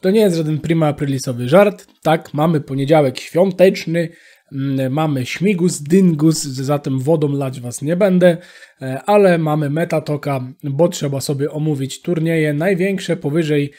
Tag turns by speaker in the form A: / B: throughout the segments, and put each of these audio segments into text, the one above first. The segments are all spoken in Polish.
A: To nie jest żaden prima aprilisowy żart. Tak, mamy poniedziałek świąteczny, mm, mamy śmigus, dyngus, zatem wodą lać was nie będę, e, ale mamy metatoka, bo trzeba sobie omówić turnieje największe powyżej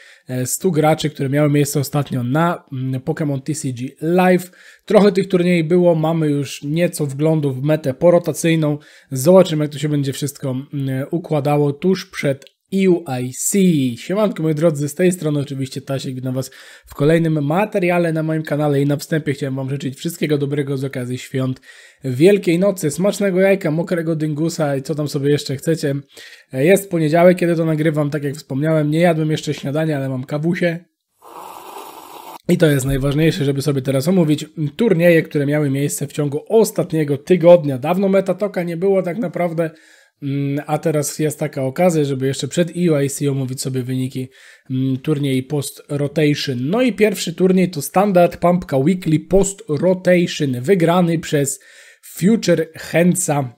A: 100 e, graczy, które miały miejsce ostatnio na mm, Pokémon TCG Live. Trochę tych turniejów było, mamy już nieco wglądu w metę porotacyjną. Zobaczymy, jak to się będzie wszystko mm, układało tuż przed UIC. Siemanko moi drodzy, z tej strony oczywiście Tasiek, witam Was w kolejnym materiale na moim kanale i na wstępie chciałem Wam życzyć wszystkiego dobrego z okazji świąt Wielkiej Nocy, smacznego jajka, mokrego dyngusa i co tam sobie jeszcze chcecie. E, jest poniedziałek, kiedy to nagrywam, tak jak wspomniałem, nie jadłem jeszcze śniadania, ale mam kawusie. I to jest najważniejsze, żeby sobie teraz omówić turnieje, które miały miejsce w ciągu ostatniego tygodnia. Dawno Metatoka nie było tak naprawdę Mm, a teraz jest taka okazja, żeby jeszcze przed EYC omówić sobie wyniki mm, turniej Post Rotation. No i pierwszy turniej to Standard Pumpka Weekly Post Rotation, wygrany przez Future Hensa,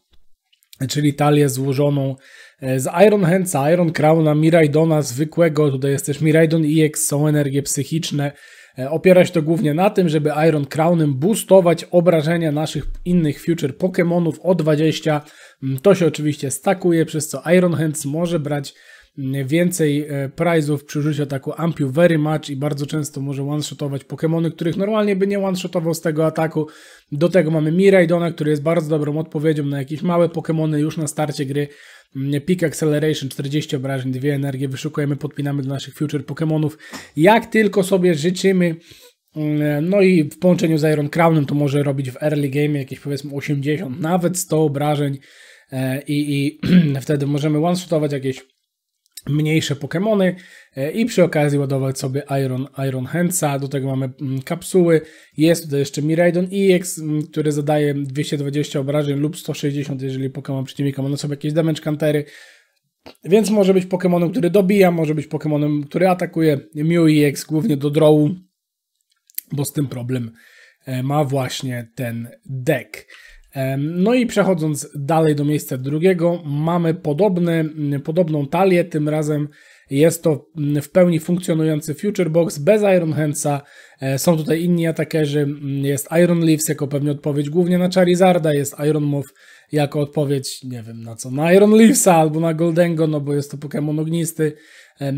A: czyli talię złożoną e, z Iron Hensa, Iron Crowna, Miraidona zwykłego, tutaj jest też Miraidon EX, są energie psychiczne. E, Opiera się to głównie na tym, żeby Iron Crownem boostować obrażenia naszych innych future Pokémonów o 20 Mm, to się oczywiście stakuje, przez co Iron Hands może brać mm, więcej e, prizów przy użyciu ataku Ampiu Very Much i bardzo często może one-shotować Pokémony, których normalnie by nie one-shotował z tego ataku. Do tego mamy Miraidona, który jest bardzo dobrą odpowiedzią na jakieś małe Pokémony już na starcie gry. Mm, peak Acceleration, 40 obrażeń, dwie energie wyszukujemy, podpinamy do naszych future Pokémonów. Jak tylko sobie życzymy, no i w połączeniu z Iron Crownem to może robić w early game jakieś powiedzmy 80, nawet 100 obrażeń. E, i, i wtedy możemy one-shotować jakieś mniejsze Pokémony e, i przy okazji ładować sobie Iron, Iron Handsa, do tego mamy mm, kapsuły, jest tutaj jeszcze Miraidon EX, mm, który zadaje 220 obrażeń lub 160, jeżeli Pokémon przeciwnika ma na sobie jakieś damage countery, więc może być Pokémonem, który dobija, może być Pokémonem, który atakuje Mew EX głównie do drołu, bo z tym problem e, ma właśnie ten deck. No i przechodząc dalej do miejsca drugiego, mamy podobny, podobną talię, tym razem jest to w pełni funkcjonujący Future Box bez Iron Handsa. E, są tutaj inni atakerzy. Jest Iron Leaves jako pewnie odpowiedź głównie na Charizarda. Jest Iron Move jako odpowiedź, nie wiem na co, na Iron Leavesa albo na Goldengo, no bo jest to Pokémon ognisty.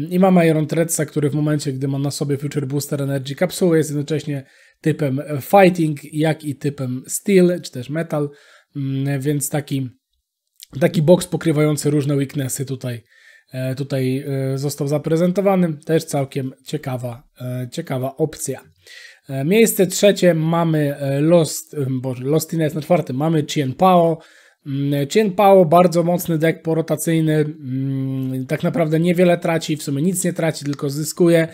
A: I mamy Iron Tretsa, który w momencie, gdy ma na sobie Future Booster Energy Kapsuły, jest jednocześnie typem fighting, jak i typem steel, czy też metal, mm, więc taki, taki boks pokrywający różne weaknessy tutaj, e, tutaj e, został zaprezentowany. Też całkiem ciekawa, e, ciekawa opcja. Miejsce trzecie mamy Lost, Boże, Lostina jest na czwartym, mamy Chien Pao. Mm, Chien Pao, bardzo mocny deck porotacyjny, mm, tak naprawdę niewiele traci, w sumie nic nie traci, tylko zyskuje,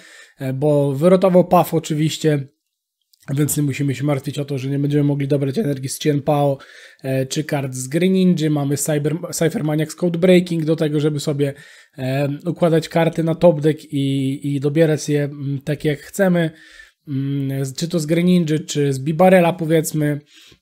A: bo wyrotował Paf oczywiście, więc nie musimy się martwić o to, że nie będziemy mogli dobrać energii z Cienpao e, czy kart z Green Ninja. Mamy Cyber, Cyphermaniacs Code Breaking do tego, żeby sobie e, układać karty na top deck i, i dobierać je m, mm, tak jak chcemy. M, mm, czy to z Green Ninja, czy z Bibarela powiedzmy.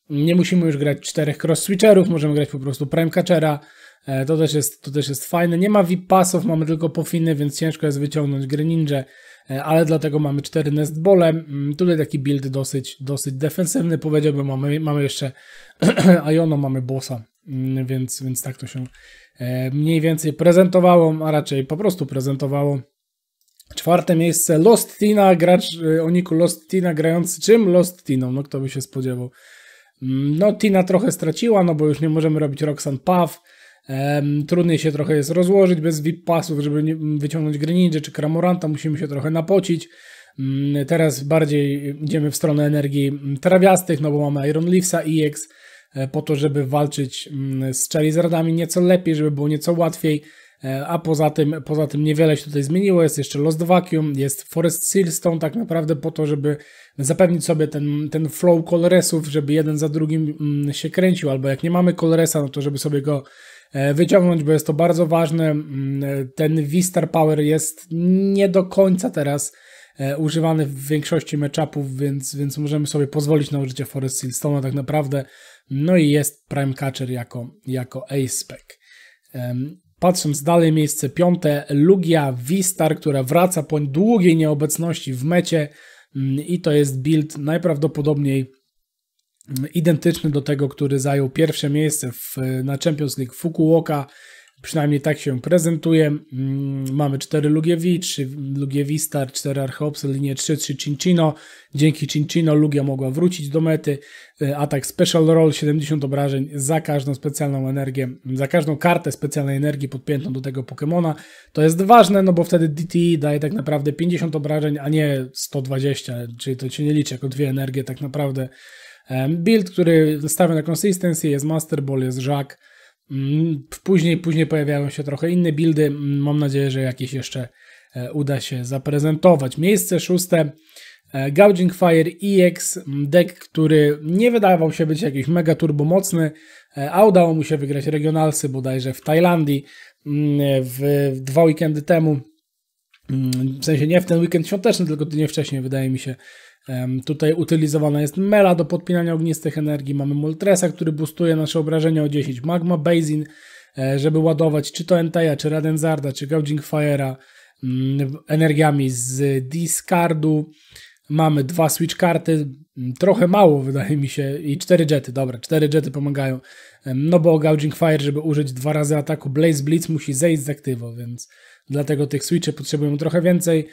A: Nie musimy już grać czterech cross-switcherów, możemy grać po prostu Prime Catchera. E, to, też jest, to też jest fajne. Nie ma VIP-passów, mamy tylko pofiny, więc ciężko jest wyciągnąć Green Ninja E, ale dlatego mamy cztery nestbole. Mm, tutaj taki build dosyć, dosyć defensywny, powiedziałbym, mamy, mamy jeszcze Iono, mamy bossa, mm, więc, więc tak to się e, mniej więcej prezentowało, a raczej po prostu prezentowało. Czwarte miejsce Lost Tina, gracz e, o niku Lost Tina grający czym? Lost Tiną, no kto by się spodziewał. Mm, no Tina trochę straciła, no bo już nie możemy robić Roxanne Puff, Um, trudniej się trochę jest rozłożyć bez VIP pasów, żeby nie, mm, wyciągnąć Greninja czy Kramoranta, musimy się trochę napocić. Um, teraz bardziej idziemy w stronę energii mm, trawiastych, no bo mamy Iron Leafsa, EX, e, po to, żeby walczyć z Charizardami nieco lepiej, żeby było nieco łatwiej. E, a poza tym, poza tym niewiele się tutaj zmieniło. Jest jeszcze Lost Vacuum, jest Forest Sealstone tak naprawdę po to, żeby zapewnić sobie ten, ten flow koloresów, żeby jeden za drugim się kręcił, albo jak nie mamy koloresa, no to żeby sobie go E, wyciągnąć, bo jest to bardzo ważne. Mm, e, ten Vistar Power jest nie do końca teraz e, używany w większości meczapów, więc, więc możemy sobie pozwolić na użycie Forest Silstona tak naprawdę. No i jest Prime Catcher jako, jako ace Patrząc dalej, miejsce piąte, Lugia Vistar, która wraca po długiej nieobecności w mecie mm, i to jest build najprawdopodobniej identyczny do tego, który zajął pierwsze miejsce w, na Champions League Fukuoka. Przynajmniej tak się prezentuje. Mm, mamy 4 Lugiewi, 3 Lugiewistar, 4 Archops, linię 3, 3 Cincino. Dzięki Cincino Lugia mogła wrócić do mety. E, atak Special Roll, 70 obrażeń za każdą specjalną energię, za każdą kartę specjalnej energii podpiętą do tego Pokémona. To jest ważne, no bo wtedy DTI e daje tak naprawdę 50 obrażeń, a nie 120, czyli to się nie liczy jako dwie energie tak naprawdę Build, który stawia na consistency, jest Master Ball, jest Jack. Mm, później, później pojawiają się trochę inne buildy. Mm, mam nadzieję, że jakieś jeszcze e, uda się zaprezentować. Miejsce szóste. E, Gouging Fire EX, mm, deck, który nie wydawał się być jakiś mega turbomocny, e, a udało mu się wygrać regionalsy bodajże w Tajlandii w dwa weekendy temu. W sensie nie w ten weekend świąteczny, tylko tydzień wcześniej, wydaje mi się, Tutaj utylizowana jest Mela do podpinania ognistych energii, mamy Moltresa, który boostuje nasze obrażenia o 10, Magma Basin, e, żeby ładować czy to Enteja, czy Radenzarda, czy Gouging Fire'a mm, energiami z discardu. Mamy dwa switch karty, mm, trochę mało wydaje mi się, i cztery jety, dobra, cztery jety pomagają. No bo Gouging Fire, żeby użyć dwa razy ataku, Blaze Blitz musi zejść z aktywo, więc dlatego tych switchy potrzebują trochę więcej.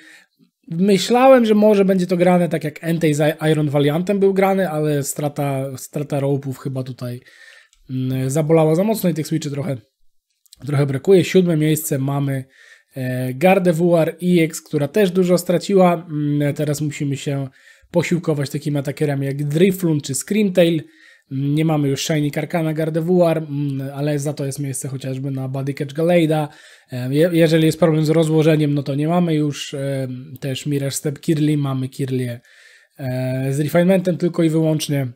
A: Myślałem, że może będzie to grane tak jak Entei z Iron Valiantem był grany, ale strata, strata rope'ów chyba tutaj mm, zabolała za mocno i tych switchy trochę, trochę brakuje. Siódme miejsce mamy e, Gardevoir EX, która też dużo straciła. Mm, teraz musimy się posiłkować takimi atakerami jak Drifloon czy Screamtail. Nie mamy już Shiny Karkana Gardevoir, mm, ale za to jest miejsce chociażby na Body Catch Galeida. E, jeżeli jest problem z rozłożeniem, no to nie mamy już e, też Mirror Step Kirli, mamy Kirlie e, z refinementem tylko i wyłącznie.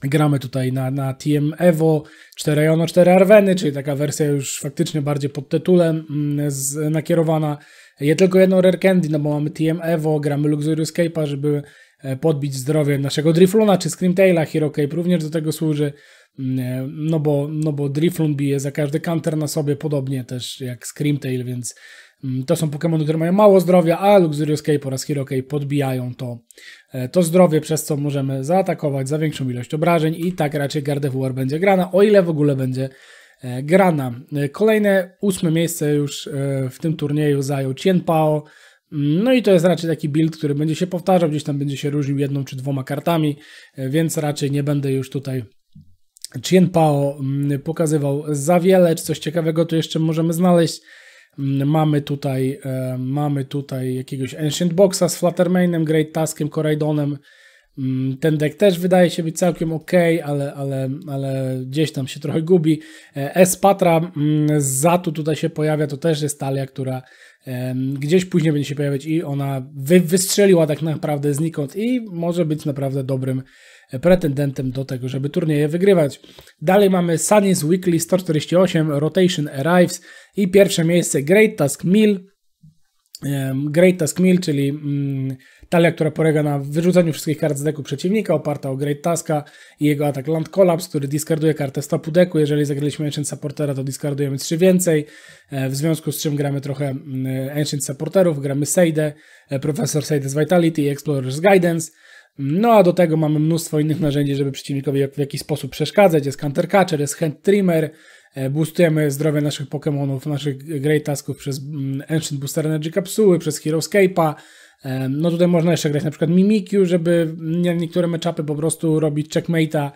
A: Gramy tutaj na, na TM Evo 4 Jono 4 Arweny, czyli taka wersja już faktycznie bardziej pod tytułem mm, z, nakierowana. Je tylko jedną Rare Candy, no bo mamy TM Evo, gramy Luxury Escape'a, żeby E, podbić zdrowie naszego Drifluna czy Screamtaila. Hero Cape również do tego służy, mm, e, no bo, no bo Driflun bije za każdy counter na sobie, podobnie też jak Screamtail, więc mm, to są Pokémony, które mają mało zdrowia, a Luxurious Cape oraz Hero Cape podbijają to, e, to zdrowie, przez co możemy zaatakować za większą ilość obrażeń i tak raczej Gardevoir będzie grana, o ile w ogóle będzie grana. Kolejne ósme miejsce już w tym turnieju zajął Cien Pao, no i to jest raczej taki build, który będzie się powtarzał, gdzieś tam będzie się różnił jedną czy dwoma kartami, e, więc raczej nie będę już tutaj Chien Pao mm, pokazywał za wiele, czy coś ciekawego tu jeszcze możemy znaleźć. Mm, mamy tutaj, e, mamy tutaj jakiegoś Ancient Boxa z Fluttermanem, Great Taskiem, Coraidonem. Mm, ten deck też wydaje się być całkiem ok, ale, ale, ale gdzieś tam się trochę gubi. E, Espatra z Zatu tutaj się pojawia, to też jest talia, która Gdzieś później będzie się pojawiać i ona wy, wystrzeliła tak naprawdę znikąd i może być naprawdę dobrym e, pretendentem do tego, żeby turnieje wygrywać. Dalej mamy Sunny's Weekly 148, Rotation Arrives i pierwsze miejsce Great Task Mill. Great Task Mill, czyli... Mm, Talia, która polega na wyrzucaniu wszystkich kart z deku przeciwnika, oparta o Great Taska i jego atak Land Collapse, który diskarduje kartę stopu deku. Jeżeli zagraliśmy Ancient Supportera, to discardujemy trzy więcej, e, w związku z czym gramy trochę mm, e, Ancient Supporterów, gramy Seide, e, Professor Seide z Vitality i Explorers Guidance. No a do tego mamy mnóstwo innych narzędzi, żeby przeciwnikowi w jakiś sposób przeszkadzać. Jest Counter Catcher, jest Hand Trimmer, boostujemy zdrowie naszych Pokémonów, naszych Great Tasków przez mm, Ancient Booster Energy Kapsuły, przez Heroescape'a, no tutaj można jeszcze grać na przykład Mimikiu, żeby niektóre meczapy po prostu robić checkmate'a,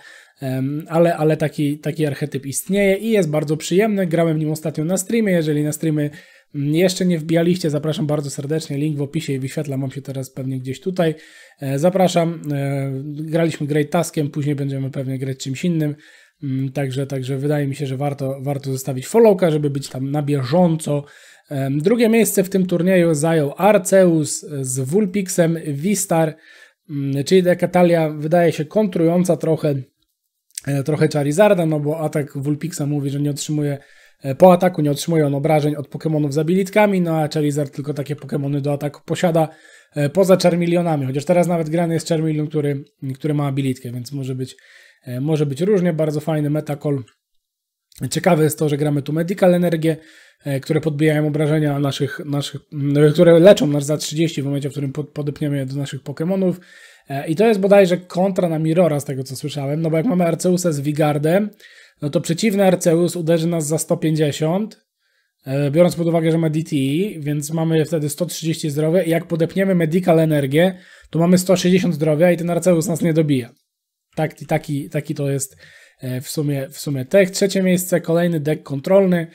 A: ale, ale taki, taki archetyp istnieje i jest bardzo przyjemny. Grałem w nim ostatnio na streamie, jeżeli na streamy mm, jeszcze nie wbijaliście, zapraszam bardzo serdecznie, link w opisie i wyświetlam mam się teraz pewnie gdzieś tutaj. E, zapraszam, e, graliśmy Great Taskiem, później będziemy pewnie grać czymś innym, mm, także, także wydaje mi się, że warto, warto zostawić followka, żeby być tam na bieżąco Drugie miejsce w tym turnieju zajął Arceus z Vulpixem Vistar, mm, czyli taka talia wydaje się kontrująca trochę, e, trochę Charizarda, no bo atak Vulpixa mówi, że nie otrzymuje e, po ataku nie otrzymuje on obrażeń od Pokémonów z abilitkami, no a Charizard tylko takie Pokémony do ataku posiada e, poza Charmilionami, chociaż teraz nawet grany jest Charmeleon, który, który ma abilitkę, więc może być, może być różnie, bardzo fajny Metacol. Ciekawe jest to, że gramy tu Medical Energię, E, które podbijają obrażenia naszych, naszych no, które leczą nas za 30 w momencie, w którym podepniemy je do naszych Pokémonów. E, I to jest bodajże kontra na Mirora, z tego co słyszałem, no bo jak mamy Arceusa z Wigardem, no to przeciwny Arceus uderzy nas za 150, e, biorąc pod uwagę, że ma DTI, więc mamy wtedy 130 zdrowia i jak podepniemy Medical Energię, to mamy 160 zdrowia i ten Arceus nas nie dobija. Tak, taki, taki to jest w sumie, w sumie tech. Trzecie miejsce, kolejny deck kontrolny.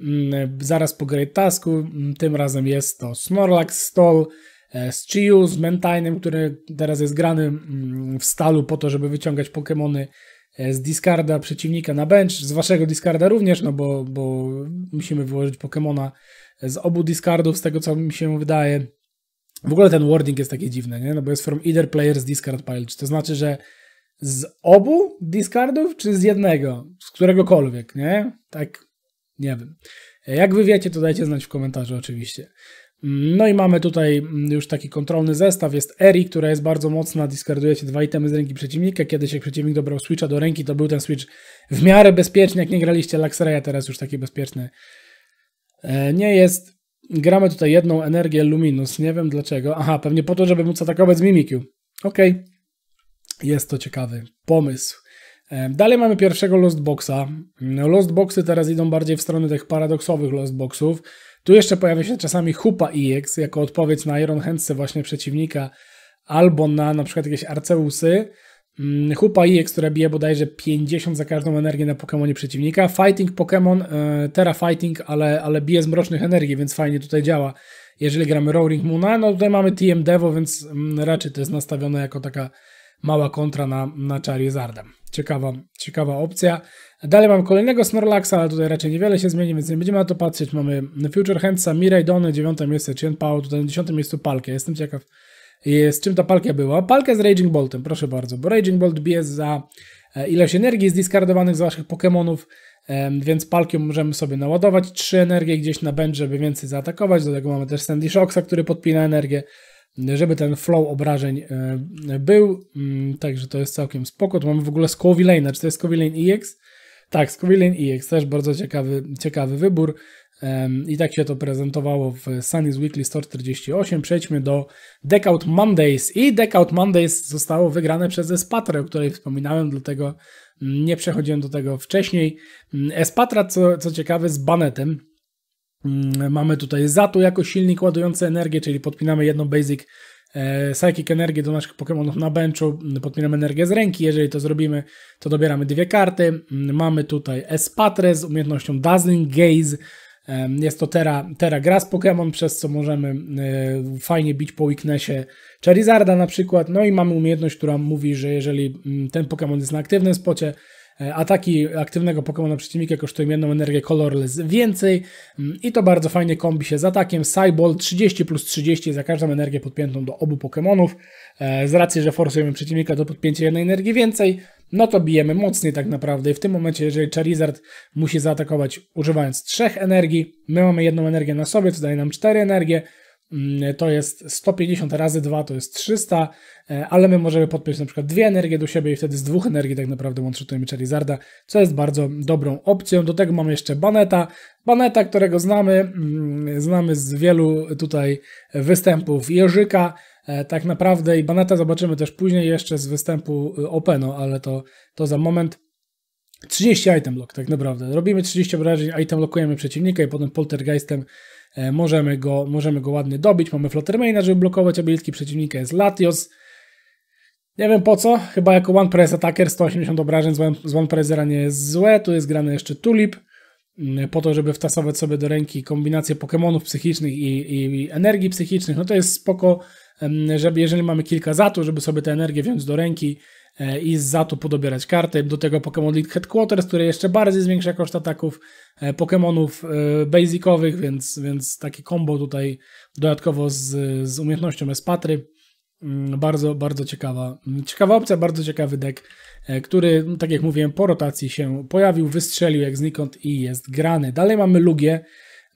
A: Mm, zaraz po Great Tasku. Mm, tym razem jest to Snorlax Stol e, z Chiyu, z Mentainem, który teraz jest grany mm, w stalu po to, żeby wyciągać Pokémony e, z discarda przeciwnika na bench, z waszego discarda również, no bo, bo musimy wyłożyć Pokémona z obu discardów, z tego co mi się wydaje. W ogóle ten wording jest taki dziwny, nie? No bo jest from either player's discard pile, czy to znaczy, że z obu discardów, czy z jednego? Z któregokolwiek, nie? Tak nie wiem. Jak wy wiecie, to dajcie znać w komentarzu oczywiście. Mm, no i mamy tutaj mm, już taki kontrolny zestaw. Jest Eri, która jest bardzo mocna, diskardujecie dwa itemy z ręki przeciwnika. Kiedyś jak przeciwnik dobrał switcha do ręki, to był ten switch w miarę bezpieczny, jak nie graliście Luxraya, teraz już taki bezpieczny e, nie jest. Gramy tutaj jedną energię Luminus, nie wiem dlaczego. Aha, pewnie po to, żeby móc atakować z Mimikiu. Okej, okay. jest to ciekawy pomysł. Dalej mamy pierwszego Lost Boxa. Lost Boxy teraz idą bardziej w stronę tych paradoksowych Lost Boxów. Tu jeszcze pojawia się czasami Hupa EX jako odpowiedź na Iron Hands'ce właśnie przeciwnika albo na na przykład jakieś Arceusy. Mm, Hupa EX, która bije bodajże 50 za każdą energię na Pokémonie przeciwnika. Fighting Pokémon, e, Terra Fighting, ale, ale bije z mrocznych energii, więc fajnie tutaj działa. Jeżeli gramy Roaring Moona, no tutaj mamy TM Devo, więc mm, raczej to jest nastawione jako taka mała kontra na, na Charizarda. Ciekawa, ciekawa opcja. Dalej mam kolejnego Snorlaxa, ale tutaj raczej niewiele się zmieni, więc nie będziemy na to patrzeć. Mamy Future Handsa, Mirai Dony, 9 miejsce, Chen Pao, tutaj na 10 miejscu Palkę. Jestem ciekaw, z czym ta Palkia była. Palkę z Raging Boltem, proszę bardzo, bo Raging Bolt bije za e, ilość energii zdiskardowanych z waszych Pokémonów, więc Palkią możemy sobie naładować. Trzy energie gdzieś na bench, żeby więcej zaatakować. Do tego mamy też Sandy Shoxa, który podpina energię żeby ten flow obrażeń e, był, mm, także to jest całkiem spoko. Tu mamy w ogóle Scoville Lane, czy to jest Scoville Lane EX? Tak, Scoville Lane EX, też bardzo ciekawy, ciekawy wybór. I tak się to prezentowało w Sunny's Weekly 148. Przejdźmy do Deckout Mondays. I Deckout Mondays zostało wygrane przez Espatrę, o której wspominałem, dlatego mm, nie przechodziłem do tego wcześniej. Mm, Espatra, co, co ciekawe, z banetem Mm, mamy tutaj Zatu jako silnik ładujący energię, czyli podpinamy jedną basic e, psychic energię do naszych Pokémonów na benchu, mm, podpinamy energię z ręki, jeżeli to zrobimy, to dobieramy dwie karty. Mm, mamy tutaj espatre z umiejętnością Dazzling Gaze, jest to tera Terra Grass Pokémon, przez co możemy e, fajnie bić po weaknessie Charizarda na przykład. No i mamy umiejętność, która mówi, że jeżeli ten Pokémon jest na aktywnym spocie, E, ataki aktywnego Pokemona przeciwnika kosztują jedną energię colorless więcej mm, i to bardzo fajnie kombi się z atakiem. Cyball 30 plus 30 za każdą energię podpiętą do obu Pokémonów. E, z racji, że forsujemy przeciwnika do podpięcia jednej energii więcej, no to bijemy mocniej tak naprawdę. I w tym momencie, jeżeli Charizard musi zaatakować używając trzech energii, my mamy jedną energię na sobie, co daje nam cztery energie, Mm, to jest 150 razy 2 to jest 300, e, ale my możemy podpiąć na przykład dwie energie do siebie i wtedy z dwóch energii tak naprawdę one-shotujemy Charizarda, co jest bardzo dobrą opcją. Do tego mamy jeszcze Baneta, Baneta, którego znamy, mm, znamy z wielu tutaj występów Jerzyka, e, tak naprawdę i Baneta zobaczymy też później jeszcze z występu y, Openo, ale to, to za moment. 30 item lock tak naprawdę. Robimy 30 obrażeń, item lokujemy przeciwnika i potem poltergeistem E, możemy go, możemy go ładnie dobić. Mamy Fluttermana, żeby blokować abilitki przeciwnika. Jest Latios. Nie wiem po co, chyba jako One Press Attacker 180 obrażeń z One, one Pressera nie jest złe. Tu jest grany jeszcze Tulip, mm, po to, żeby wtasować sobie do ręki kombinację Pokémonów psychicznych i, i, energii psychicznych. No to jest spoko, mm, żeby jeżeli mamy kilka to, żeby sobie tę energię wziąć do ręki E, i za to podobierać karty. Do tego Pokémon League Headquarters, które jeszcze bardziej zwiększa koszt ataków e, Pokémonów e, basicowych, więc, więc takie combo tutaj dodatkowo z, z umiejętnością Espatry. Mm, bardzo, bardzo ciekawa, ciekawa opcja, bardzo ciekawy deck, który, tak jak mówiłem, po rotacji się pojawił, wystrzelił jak znikąd i jest grany. Dalej mamy Lugię,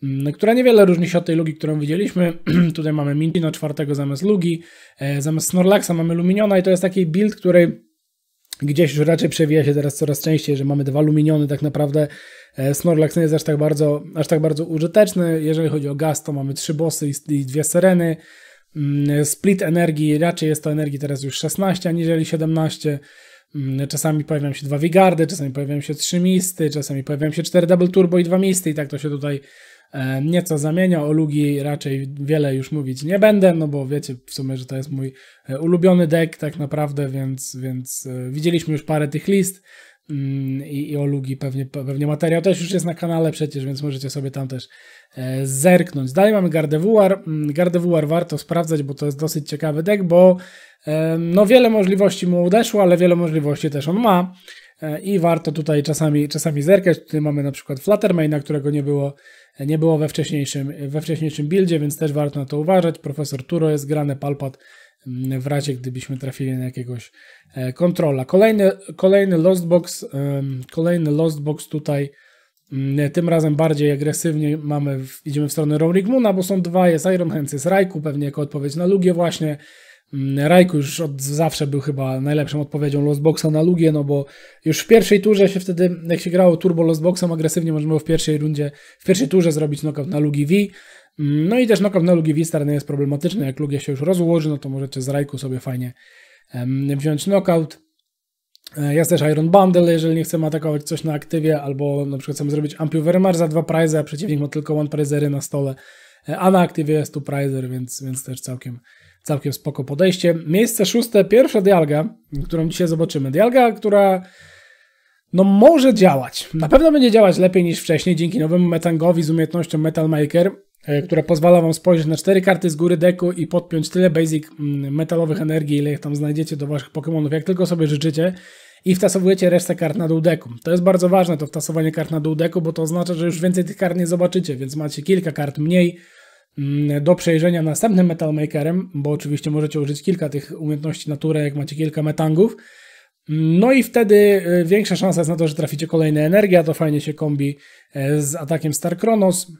A: mm, która niewiele różni się od tej lugi, którą widzieliśmy. Tutaj mamy Mintina czwartego zamiast Lugi, zamiast Snorlaxa mamy Luminiona i to jest taki build, który gdzieś już raczej przewija się teraz coraz częściej, że mamy dwa luminiony tak naprawdę. E, Snorlax nie jest aż tak bardzo, aż tak bardzo użyteczny. Jeżeli chodzi o gaz, to mamy trzy bossy i dwie sereny. Mm, split energii, raczej jest to energii teraz już 16, aniżeli 17. Mm, czasami pojawiają się dwa Wigardy, czasami pojawiają się trzy misty, czasami pojawiają się cztery Double Turbo i dwa misty i tak to się tutaj E, nieco zamienia. O Lugi raczej wiele już mówić nie będę, no bo wiecie w sumie, że to jest mój e, ulubiony deck tak naprawdę, więc, więc e, widzieliśmy już parę tych list mm, i, i o Lugi pewnie, pewnie materiał też już jest na kanale przecież, więc możecie sobie tam też zerknąć. Dalej mamy Gardevoir. Mm, Gardevoir warto sprawdzać, bo to jest dosyć ciekawy deck, bo no wiele możliwości mu odeszło, ale wiele możliwości też on ma i warto tutaj czasami, czasami zerkać. Tutaj mamy na przykład Fluttermane, na którego nie było nie było we wcześniejszym, we wcześniejszym buildzie, więc też warto na to uważać. Profesor Turo jest grany, Palpat mm, w razie gdybyśmy trafili na jakiegoś e, kontrola. Kolejny, kolejny Lost Box, kolejny Lost Box tutaj mm, tym razem bardziej agresywnie mamy, idziemy w stronę Rory Moona, bo są dwa, jest Iron Hands, jest Raiku, pewnie jako odpowiedź na Lugię właśnie, Mm, Rajku już od zawsze był chyba najlepszą odpowiedzią Losboxa na Lugię, no bo już w pierwszej turze się wtedy, jak się grało turbo Losboxem agresywnie, można było w pierwszej rundzie, w pierwszej turze zrobić knockout na Lugi V. Mm, no i też knockout na Lugi V stary nie jest problematyczny, jak Lugia się już rozłoży, no to możecie z Rajku sobie fajnie wziąć knockout. E, jest też Iron Bundle, jeżeli nie chcemy atakować coś na aktywie, albo na przykład chcemy zrobić Ampio Vermar za dwa prize, a przeciwnik ma tylko one prizery na stole, e, a na aktywie jest tu prizer, więc, więc też całkiem Całkiem spoko podejście. Miejsce szóste, pierwsza dialga, którą dzisiaj zobaczymy. Dialga, która no może działać. Na pewno będzie działać lepiej niż wcześniej dzięki nowemu metangowi z umiejętnością Metal Maker, e, która pozwala wam spojrzeć na cztery karty z góry deku i podpiąć tyle basic mm, metalowych energii, ile ich tam znajdziecie do waszych Pokémonów, jak tylko sobie życzycie i wtasowujecie resztę kart na dół deku. To jest bardzo ważne, to wtasowanie kart na dół deku, bo to oznacza, że już więcej tych kart nie zobaczycie, więc macie kilka kart mniej, Mm, do przejrzenia następnym Metal Makerem, bo oczywiście możecie użyć kilka tych umiejętności natury, jak macie kilka metangów. Mm, no i wtedy y, większa szansa jest na to, że traficie kolejne energia, to fajnie się kombi e, z atakiem Star Kronos,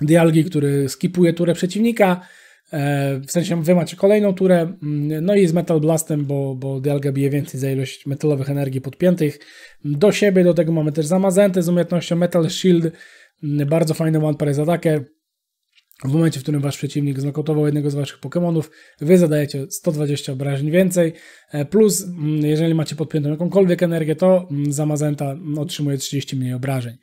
A: Dialgi, który skipuje turę przeciwnika, e, w sensie wy macie kolejną turę, mm, no i z Metal Blastem, bo, bo Dialga bije więcej za ilość metalowych energii podpiętych do siebie, do tego mamy też Zamazentę z umiejętnością Metal Shield, bardzo fajny one price atakę, w momencie, w którym wasz przeciwnik znokotował jednego z waszych Pokémonów, wy zadajecie 120 obrażeń więcej, e, plus mm, jeżeli macie podpiętą jakąkolwiek energię, to mm, Zamazenta otrzymuje 30 mniej obrażeń.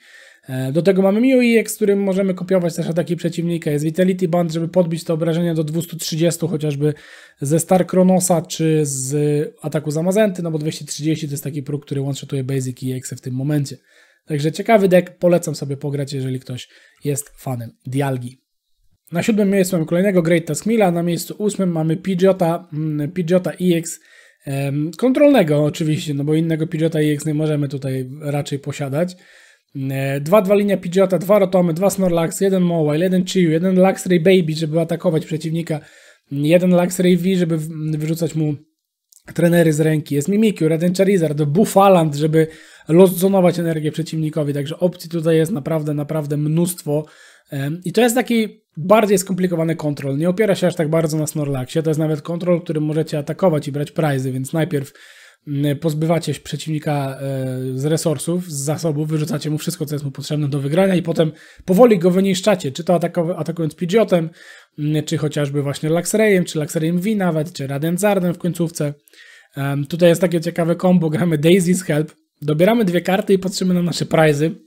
A: E, do tego mamy MIUIX, z którym możemy kopiować też ataki przeciwnika. Jest Vitality Band, żeby podbić te obrażenia do 230 chociażby ze Star Kronosa czy z ataku Zamazenty, no bo 230 to jest taki próg, który one-shotuje Basic i EX w tym momencie. Także ciekawy deck, polecam sobie pograć, jeżeli ktoś jest fanem Dialgi. Na siódmym miejscu mamy kolejnego Great Task Mila, na miejscu ósmym mamy Pidgeota, mm, Pidgeota EX kontrolnego oczywiście, no bo innego Pidgeota EX nie możemy tutaj raczej posiadać. E, dwa dwa linia Pidgeota, dwa Rotomy, dwa Snorlax, jeden Mowile, jeden Chiyu, jeden Luxray Baby, żeby atakować przeciwnika, jeden Luxray V, żeby wyrzucać mu trenery z ręki, jest Mimikyu, jeden Charizard, BuFaland, żeby loszonować energię przeciwnikowi, także opcji tutaj jest naprawdę, naprawdę mnóstwo i to jest taki bardziej skomplikowany kontrol. Nie opiera się aż tak bardzo na Snorlaxie. To jest nawet kontrol, którym możecie atakować i brać prizy, więc najpierw pozbywacie się przeciwnika e, z resursów, z zasobów, wyrzucacie mu wszystko, co jest mu potrzebne do wygrania i potem powoli go wyniszczacie, czy to atakując Pidgeotem, czy chociażby właśnie Luxrayem, czy Luxrayem V nawet, czy Radenzardem w końcówce. Tutaj jest takie ciekawe kombo, gramy Daisy's Help, dobieramy dwie karty i patrzymy na nasze prizy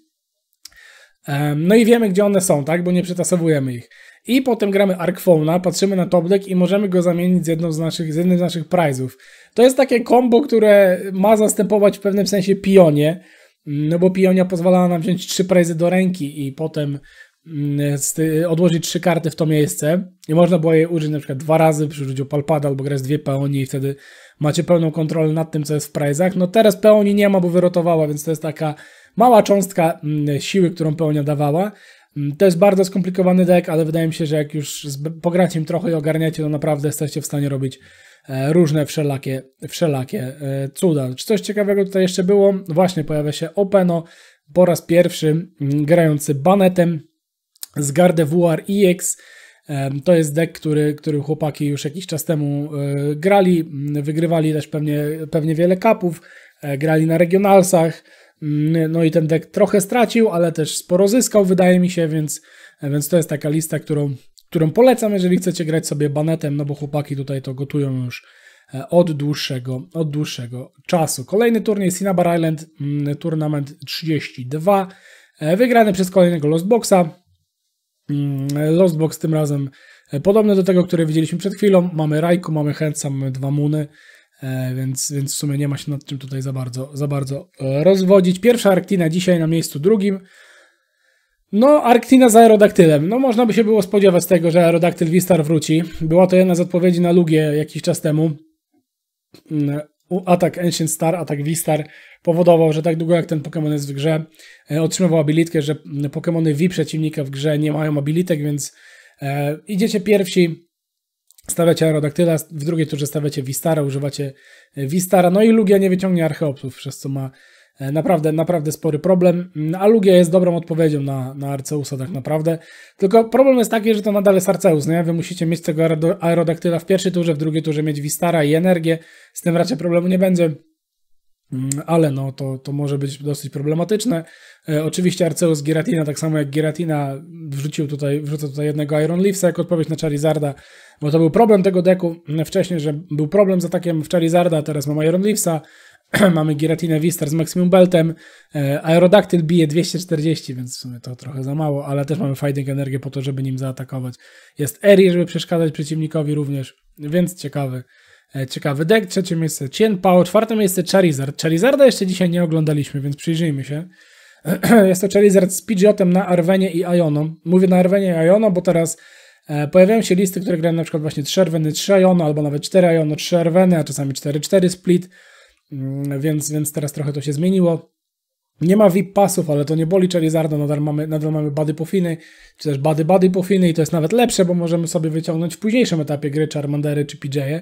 A: no i wiemy, gdzie one są, tak? Bo nie przetasowujemy ich. I potem gramy Arkfona, patrzymy na top deck i możemy go zamienić z, jedną z, naszych, z jednym z naszych prizów. To jest takie combo, które ma zastępować w pewnym sensie pionie, mm, no bo pionia pozwalała nam wziąć trzy prizy do ręki i potem mm, odłożyć trzy karty w to miejsce i można było je użyć na przykład dwa razy przy użyciu palpada albo grać dwie peonie i wtedy macie pełną kontrolę nad tym, co jest w prizach. No teraz peonii nie ma, bo wyrotowała, więc to jest taka mała cząstka mm, siły, którą pełnia dawała. Mm, to jest bardzo skomplikowany deck, ale wydaje mi się, że jak już pogracie im trochę i ogarniacie, to naprawdę jesteście w stanie robić e, różne wszelakie, wszelakie e, cuda. Czy coś ciekawego tutaj jeszcze było? No właśnie pojawia się Openo, po raz pierwszy mm, grający banetem z Garde VR EX. E, to jest deck, który, który chłopaki już jakiś czas temu grali, wygrywali też pewnie, pewnie wiele kapów, grali na regionalsach, Mm, no i ten deck trochę stracił, ale też sporo zyskał, wydaje mi się, więc, więc to jest taka lista, którą, którą polecam, jeżeli chcecie grać sobie banetem, no bo chłopaki tutaj to gotują już e, od dłuższego, od dłuższego czasu. Kolejny turniej Cinnabar Island, mm, turnament 32, e, wygrany przez kolejnego Lostboxa. Mm, Lostbox tym razem e, podobny do tego, który widzieliśmy przed chwilą. Mamy Rajku, mamy Hensa, mamy dwa Muny. E, więc, więc w sumie nie ma się nad czym tutaj za bardzo, za bardzo e, rozwodzić. Pierwsza Arktina dzisiaj na miejscu drugim. No, Arktina z aerodaktylem. No, można by się było spodziewać z tego, że aerodaktyl Vistar wróci. Była to jedna z odpowiedzi na Lugię jakiś czas temu. Mm, atak Ancient Star, atak Vistar powodował, że tak długo jak ten Pokémon jest w grze, e, otrzymywał abilitkę, że Pokémony V przeciwnika w grze nie mają abilitek, więc idziecie pierwsi, stawiacie aerodaktyla w drugiej turze stawiacie Vistara, używacie e, Vistara, no i Lugia nie wyciągnie Archeopsów, przez co ma e, naprawdę, naprawdę spory problem, mm, a Lugia jest dobrą odpowiedzią na, na Arceusa tak naprawdę, tylko problem jest taki, że to nadal jest Arceus, nie? Wy musicie mieć tego Aerodaktyla w pierwszej turze, w drugiej turze mieć Vistara i energię, z tym raczej problemu nie będzie, Mm, ale no, to, to może być dosyć problematyczne. E, oczywiście Arceus Giratina, tak samo jak Giratina wrzucił tutaj, wrzuca tutaj jednego Iron Leafsa jako odpowiedź na Charizarda, bo to był problem tego deku mm, wcześniej, że był problem z atakiem w Charizarda, teraz mamy Iron Leafsa, mamy Giratinę Vistar z Maximum Beltem, e, Aerodactyl bije 240, więc w sumie to trochę za mało, ale też mamy Fighting Energię po to, żeby nim zaatakować. Jest Eri, żeby przeszkadzać przeciwnikowi również, więc ciekawy E, ciekawy deck, trzecie miejsce Cien Pao, czwarte miejsce Charizard. Charizarda jeszcze dzisiaj nie oglądaliśmy, więc przyjrzyjmy się. Jest to Charizard z Pidgeotem na Arwenie i Iono. Mówię na Arwenie i Iono, bo teraz e, pojawiają się listy, które grają na przykład właśnie 3 Arweny, 3 Iono, albo nawet 4 Iono, 3 Arweny, a czasami 4-4 split, mm, więc, więc teraz trochę to się zmieniło. Nie ma VIP pasów, ale to nie boli Charizarda, nadal mamy, nadal mamy bady pofiny, czy też bady bady pofiny i to jest nawet lepsze, bo możemy sobie wyciągnąć w późniejszym etapie gry Charmandery czy PJ'e.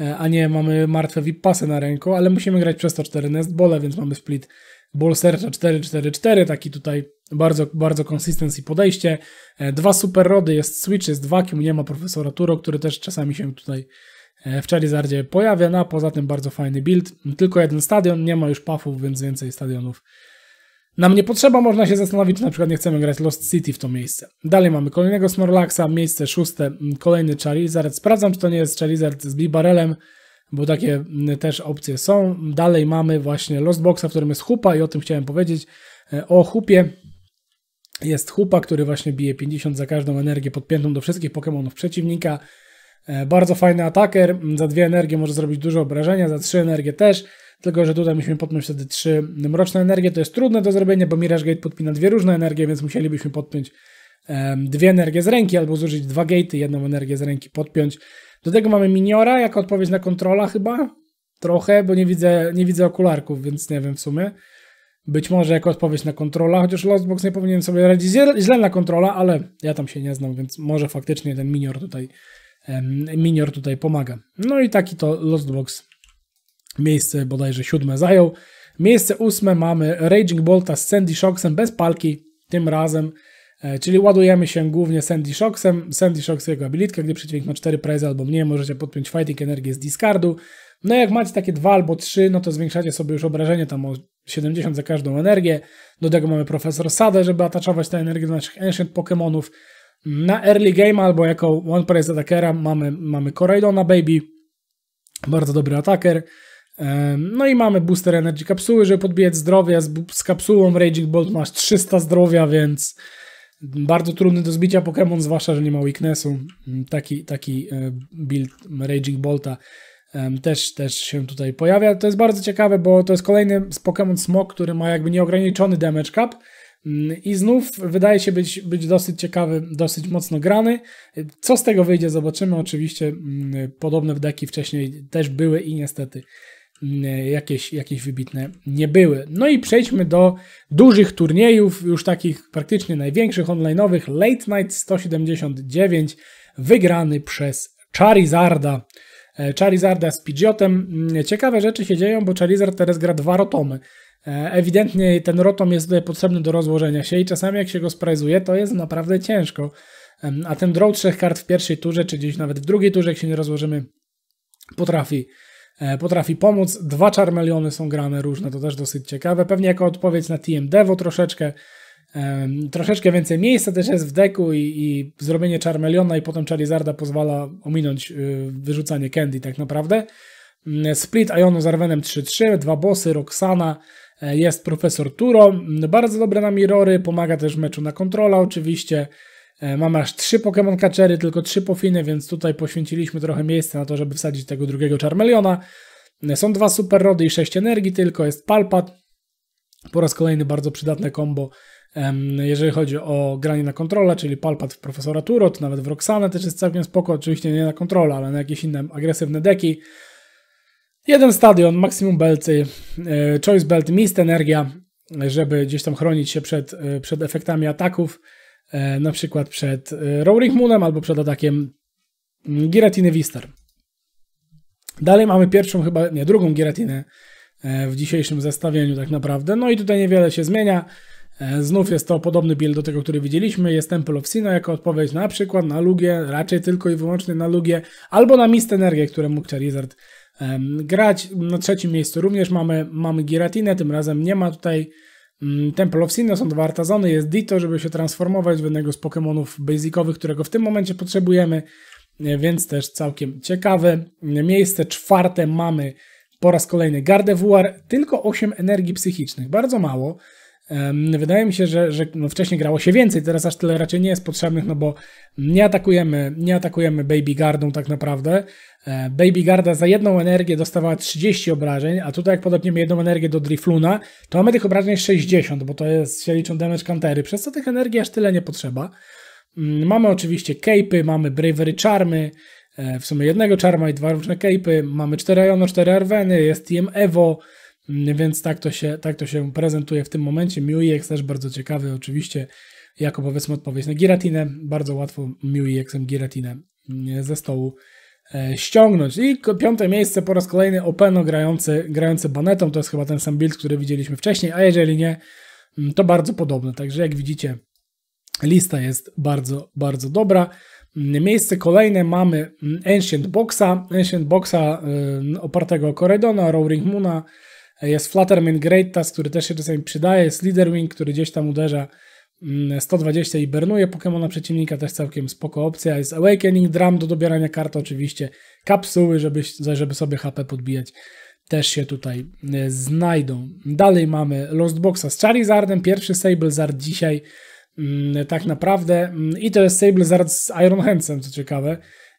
A: E, a nie mamy martwe VIP pasy na ręku, ale musimy grać przez to 4 nest więc mamy split ball serca 4-4-4, taki tutaj bardzo, bardzo consistency podejście. E, dwa super rody, jest switch, jest vacuum, nie ma profesora Turo, który też czasami się tutaj e, w Charizardzie pojawia, no a poza tym bardzo fajny build. Tylko jeden stadion, nie ma już puffów, więc więcej stadionów nam nie potrzeba, można się zastanowić, czy na przykład nie chcemy grać Lost City w to miejsce. Dalej mamy kolejnego Snorlaxa, miejsce szóste, mm, kolejny Charizard. Sprawdzam, czy to nie jest Charizard z Bibarelem, bo takie mm, też opcje są. Dalej mamy właśnie Lost Boxa, w którym jest Hupa i o tym chciałem powiedzieć. E, o Hupie jest Hupa, który właśnie bije 50 za każdą energię podpiętą do wszystkich Pokémonów przeciwnika. E, bardzo fajny ataker, mm, za dwie energie może zrobić dużo obrażenia, za trzy energie też tylko że tutaj musimy podpiąć wtedy trzy mroczne energie. To jest trudne do zrobienia, bo Mirage Gate podpina dwie różne energie, więc musielibyśmy podpiąć um, dwie energie z ręki albo zużyć dwa gate'y, jedną energię z ręki podpiąć. Do tego mamy Miniora jako odpowiedź na kontrola chyba? Trochę, bo nie widzę, nie widzę okularków, więc nie wiem w sumie. Być może jako odpowiedź na kontrola, chociaż Lostbox nie powinien sobie radzić źle na kontrola, ale ja tam się nie znam, więc może faktycznie ten minior tutaj, minior tutaj pomaga. No i taki to Lostbox Miejsce bodajże siódme zajął. Miejsce ósme mamy Raging Bolta z Sandy Shocksem bez palki tym razem. E, czyli ładujemy się głównie Sandy Shocksem. Sandy Shocks jego abilitka, gdy przeciwnik ma 4 prezy albo mniej, możecie podpiąć Fighting Energię z discardu. No jak macie takie 2 albo 3, no to zwiększacie sobie już obrażenie tam o 70 za każdą energię. Do tego mamy Profesor Sadę, żeby ataczować tę energię do naszych Ancient Pokémonów. Na early game albo jako One Prize Attackera mamy, mamy Koraidona Baby, bardzo dobry ataker. No i mamy booster energy kapsuły, żeby podbijać zdrowia. Z, z kapsułą Raging Bolt masz 300 zdrowia, więc bardzo trudny do zbicia Pokémon, zwłaszcza, że nie ma weaknessu. Mm, taki, taki e, build Raging Bolta też, też się tutaj pojawia. To jest bardzo ciekawe, bo to jest kolejny z Pokémon Smog, który ma jakby nieograniczony damage cap. Mm, I znów wydaje się być, być dosyć ciekawy, dosyć mocno grany. Co z tego wyjdzie, zobaczymy. Oczywiście mm, podobne deki wcześniej też były i niestety E, jakieś, jakieś wybitne nie były. No i przejdźmy do dużych turniejów, już takich praktycznie największych online'owych. Late Night 179, wygrany przez Charizarda. E, Charizarda z Pidgeotem. Mm, ciekawe rzeczy się dzieją, bo Charizard teraz gra dwa rotomy. E, ewidentnie ten rotom jest tutaj potrzebny do rozłożenia się i czasami jak się go sprajzuje, to jest naprawdę ciężko. A ten draw trzech kart w pierwszej turze, czy gdzieś nawet w drugiej turze, jak się nie rozłożymy, potrafi E, potrafi pomóc. Dwa czarmeliony są grane różne, to też dosyć ciekawe. Pewnie jako odpowiedź na TM Devo troszeczkę. Um, troszeczkę więcej miejsca też jest w deku i, i zrobienie czarmeliona i potem Charizarda pozwala ominąć y, wyrzucanie Candy tak naprawdę. Mm, split Ionu z Arwenem 3-3, dwa bossy, Roxana, e, jest profesor Turo. Mm, bardzo dobre na mirory, pomaga też w meczu na kontrola oczywiście. E, mam aż trzy Pokémon Catchery, tylko trzy pofiny, więc tutaj poświęciliśmy trochę miejsca na to, żeby wsadzić tego drugiego Charmeleona. E, są dwa Super Rody i sześć energii, tylko jest Palpat. Po raz kolejny bardzo przydatne combo, jeżeli chodzi o granie na kontrolę, czyli Palpat w Profesora Turot, nawet w Roxane, też jest całkiem spoko, oczywiście nie na kontrolę, ale na jakieś inne agresywne deki. Jeden stadion, maksimum belcy, e, choice belt, mist energia, żeby gdzieś tam chronić się przed, przed efektami ataków. E, na przykład przed e, Roaring Moonem albo przed atakiem mm, Giratiny Vistar. Dalej mamy pierwszą chyba, nie, drugą Giratinę e, w dzisiejszym zestawieniu tak naprawdę. No i tutaj niewiele się zmienia. Znów jest to podobny build do tego, który widzieliśmy. Jest Temple of Sino jako odpowiedź na przykład na Lugię, raczej tylko i wyłącznie na Lugię, albo na Mist Energię, które mógł Charizard um, grać. Na trzecim miejscu również mamy, mamy Giratinę, tym razem nie ma tutaj Mm, Temple of Sin są dwa artazony, jest Dito, żeby się transformować w jednego z Pokémonów basicowych, którego w tym momencie potrzebujemy, e, więc też całkiem ciekawe. E, miejsce czwarte mamy po raz kolejny Gardevoir, tylko 8 energii psychicznych, bardzo mało. Wydaje mi się, że, że no wcześniej grało się więcej, teraz aż tyle raczej nie jest potrzebnych, no bo nie atakujemy, nie atakujemy Baby Gardą tak naprawdę. E, Baby Garda za jedną energię dostawała 30 obrażeń, a tutaj jak podobniemy jedną energię do Drifluna, to mamy tych obrażeń 60, bo to jest, się liczą damage countery, przez co tych energii aż tyle nie potrzeba. Mm, mamy oczywiście cape'y, mamy bravery charmy, e, w sumie jednego Charma i dwa różne cape'y, mamy 4 Iono, 4 Arweny, jest TM Evo, więc tak to się, tak to się prezentuje w tym momencie. MIUIX też bardzo ciekawy, oczywiście, jako powiedzmy odpowiedź na giratinę. Bardzo łatwo MIUIX-em giratinę mm, ze stołu e, ściągnąć. I piąte miejsce po raz kolejny Openo grający, grający banetą. To jest chyba ten sam build, który widzieliśmy wcześniej, a jeżeli nie, mm, to bardzo podobne. Także jak widzicie, lista jest bardzo, bardzo dobra. Mm, miejsce kolejne mamy Ancient Boxa, Ancient Boxa y, opartego o Corydona, Roaring Moona, jest Flutterman Great Task, który też się czasami przydaje. Jest Leaderwing, który gdzieś tam uderza 120 mm, i bernuje Pokemona przeciwnika, też całkiem spoko opcja. Jest Awakening Drum do dobierania kart oczywiście. Kapsuły, żeby, żeby sobie HP podbijać też się tutaj e, znajdą. Dalej mamy Lost Boxa z Charizardem, pierwszy Sablezard dzisiaj mm, tak naprawdę mm, i to jest Sablezard z Iron Handsem, co ciekawe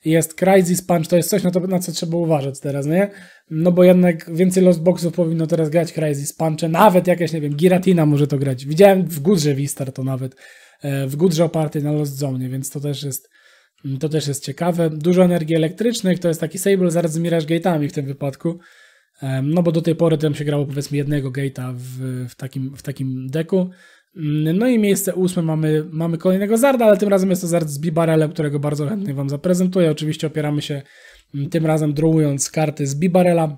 A: jest Crisis Punch, to jest coś, na, to, na co trzeba uważać teraz, nie? No bo jednak więcej Lost Boxów powinno teraz grać Crisis Punche, nawet jakieś, nie wiem, Giratina może to grać. Widziałem w Gudrze Vistar to nawet, e, w Gudrze opartej na Lost Zone, więc to też jest mm, to też jest ciekawe. Dużo energii elektrycznych, to jest taki Sable zaraz z Mirage Gate'ami w tym wypadku, e, no bo do tej pory tam się grało powiedzmy jednego gate'a w, w, takim, w takim deku, Mm, no i miejsce ósme mamy, mamy kolejnego Zarda, ale tym razem jest to Zard z Bibarelem, którego bardzo chętnie Wam zaprezentuję. Oczywiście opieramy się mm, tym razem drawując karty z Bibarela.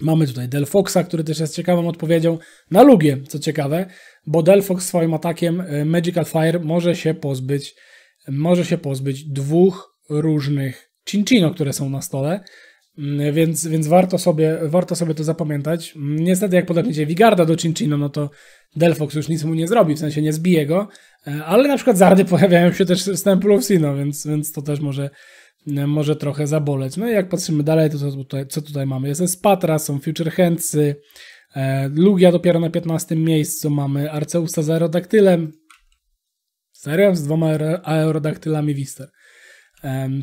A: Mamy tutaj Delfoxa, który też jest ciekawą odpowiedzią na Lugię, co ciekawe, bo Delfox swoim atakiem e, Magical Fire może się pozbyć, może się pozbyć dwóch różnych Cinchino, które są na stole. Mm, więc, więc warto, sobie, warto sobie to zapamiętać. Mm, niestety, jak podepniecie Wigarda do Cinchino, no to Delfox już nic mu nie zrobi, w sensie nie zbije go, e, ale na przykład zardy pojawiają się też z Temple of Sino, więc, więc to też może, e, może trochę zaboleć. No i jak patrzymy dalej, to co tutaj, co tutaj mamy? Jest Spatra, są Future Handsy, e, Lugia dopiero na 15 miejscu, mamy Arceusa z aerodaktylem, serio? Z dwoma aerodaktylami Wister.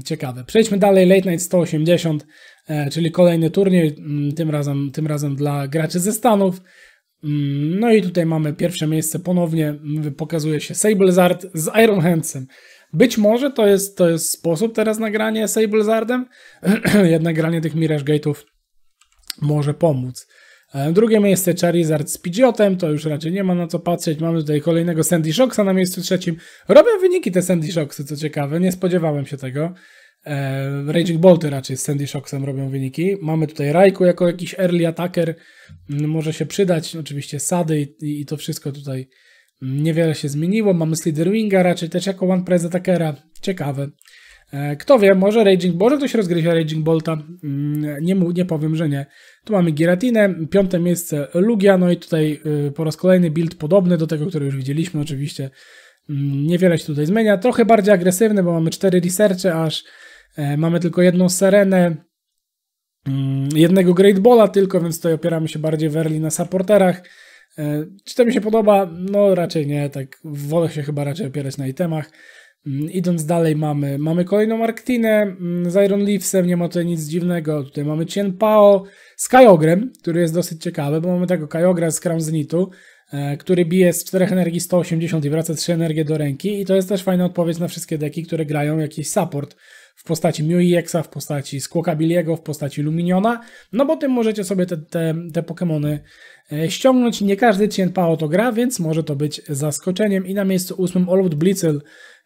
A: Ciekawe. Przejdźmy dalej, Late Night 180, E, czyli kolejny turniej, mm, tym razem, tym razem dla graczy ze Stanów. Mm, no i tutaj mamy pierwsze miejsce ponownie, mm, pokazuje się Sablezard z Iron Handsem. Być może to jest, to jest sposób teraz na granie Sablezardem, jednak granie tych Mirage Gate'ów może pomóc. E, drugie miejsce Charizard z Pidgeotem, to już raczej nie ma na co patrzeć. Mamy tutaj kolejnego Sandy Shoxa na miejscu trzecim. Robią wyniki te Sandy Shoxy, co ciekawe, nie spodziewałem się tego. E, Raging Bolty raczej z Sandy Shocksem robią wyniki. Mamy tutaj Rajku jako jakiś early attacker, mm, może się przydać, oczywiście Sady i, i to wszystko tutaj mm, niewiele się zmieniło. Mamy Sliderwinga raczej też jako one press attackera, ciekawe. E, kto wie, może Raging, może ktoś rozgryzie Raging Bolta, mm, nie, nie powiem, że nie. Tu mamy Giratinę, piąte miejsce Lugia, no i tutaj y, po raz kolejny build podobny do tego, który już widzieliśmy oczywiście. Niewiele się tutaj zmienia, trochę bardziej agresywny, bo mamy cztery researche aż, E, mamy tylko jedną Serenę, mm, jednego Great Balla tylko, więc tutaj opieramy się bardziej Werli na supporterach. E, czy to mi się podoba? No raczej nie, tak wolę się chyba raczej opierać na itemach. Mm, idąc dalej mamy, mamy kolejną Arktinę mm, z Iron Leafsem, nie ma tutaj nic dziwnego. Tutaj mamy Cien Pao z Kyogrem, który jest dosyć ciekawy, bo mamy tego Kyogra z Crown Zenitu, e, który bije z 4 energii 180 i wraca 3 energie do ręki i to jest też fajna odpowiedź na wszystkie deki, które grają jakiś support w postaci Exa w postaci Squawkabiliego, w postaci Luminiona, no bo tym możecie sobie te, te, te e, ściągnąć. Nie każdy Cien Pao to gra, więc może to być zaskoczeniem. I na miejscu ósmym Olud Blitzel